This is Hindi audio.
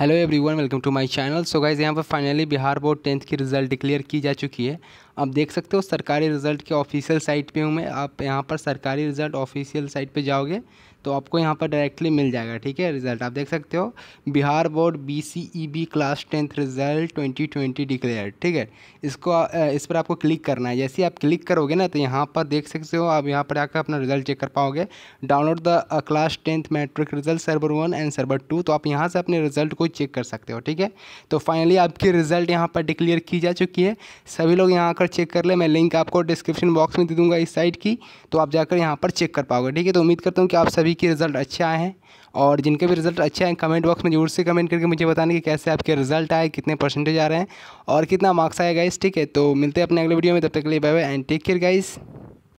hello everyone welcome to my channel so guys यहाँ पर फाइनली बिहार बोर्ड टेंथ की रिज़ल्ट डिक्लेयर की जा चुकी है आप देख सकते हो सरकारी रिज़ल्ट के ऑफिशियल साइट पे हूँ मैं आप यहाँ पर सरकारी रिज़ल्ट ऑफिशियल साइट पे जाओगे तो आपको यहाँ पर डायरेक्टली मिल जाएगा ठीक है रिज़ल्ट आप देख सकते हो Bihar board B S E B class tenth result twenty twenty declare ठीक है इसको इस पर आपको क्लिक करना है जैसे आप क्लिक करोगे ना तो यहाँ पर देख सकते हो आप यहाँ पर आकर अपना रिज़ल्ट चेक कर पाओगे download the class tenth matric result server one and server two तो आप यहाँ से अपने रिज़ल्ट को चेक कर सकते हो ठीक है तो फाइनली आपकी रिज़ल्ट यहाँ पर डिक्लेयर की जा चुकी है सभी लोग यहाँ आकर चेक कर ले मैं लिंक आपको डिस्क्रिप्शन बॉक्स में दे दूँगा इस साइट की तो आप जाकर यहाँ पर चेक कर पाओगे ठीक है तो उम्मीद करता हूँ कि आप सभी के रिज़ल्ट अच्छे आए हैं और जिनके भी रिज़ल्ट अच्छे आए कमेंट बॉक्स में जरूर से कमेंट करके मुझे बताने कि कैसे आपके रिज़ल्ट आए कितने परसेंटेज आ रहे हैं और कितना मार्क्स आएगा इस ठीक है तो मिलते हैं अपने अगले वीडियो में तब तक के लिए bye bye and take care guys